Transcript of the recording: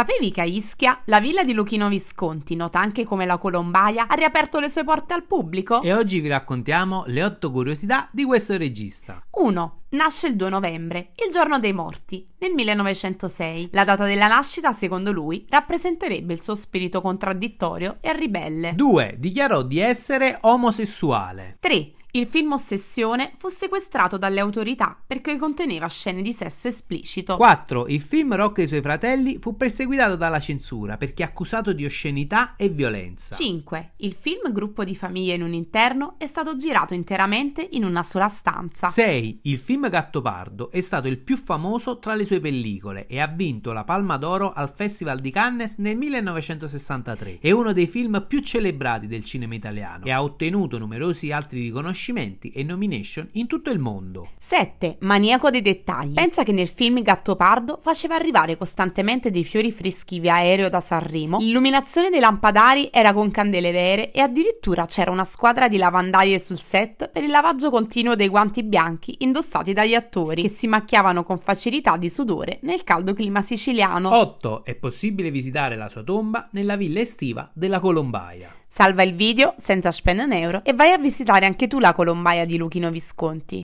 Sapevi che a Ischia la villa di Luchino Visconti, nota anche come la Colombaia, ha riaperto le sue porte al pubblico? E oggi vi raccontiamo le 8 curiosità di questo regista. 1. Nasce il 2 novembre, il giorno dei morti, nel 1906. La data della nascita, secondo lui, rappresenterebbe il suo spirito contraddittorio e ribelle. 2. Dichiarò di essere omosessuale. 3. Il film Ossessione fu sequestrato dalle autorità perché conteneva scene di sesso esplicito. 4. Il film Rock e i suoi fratelli fu perseguitato dalla censura perché accusato di oscenità e violenza. 5. Il film Gruppo di famiglia in un interno è stato girato interamente in una sola stanza. 6. Il film Gattopardo è stato il più famoso tra le sue pellicole e ha vinto la Palma d'Oro al Festival di Cannes nel 1963. È uno dei film più celebrati del cinema italiano e ha ottenuto numerosi altri riconoscimenti riconoscimenti e nomination in tutto il mondo. 7. Maniaco dei dettagli. Pensa che nel film Gattopardo faceva arrivare costantemente dei fiori freschi via aereo da Sanremo, l'illuminazione dei lampadari era con candele vere e addirittura c'era una squadra di lavandaie sul set per il lavaggio continuo dei guanti bianchi indossati dagli attori, che si macchiavano con facilità di sudore nel caldo clima siciliano. 8. È possibile visitare la sua tomba nella villa estiva della Colombaia. Salva il video senza spendere un euro e vai a visitare anche tu la colombaia di Luchino Visconti.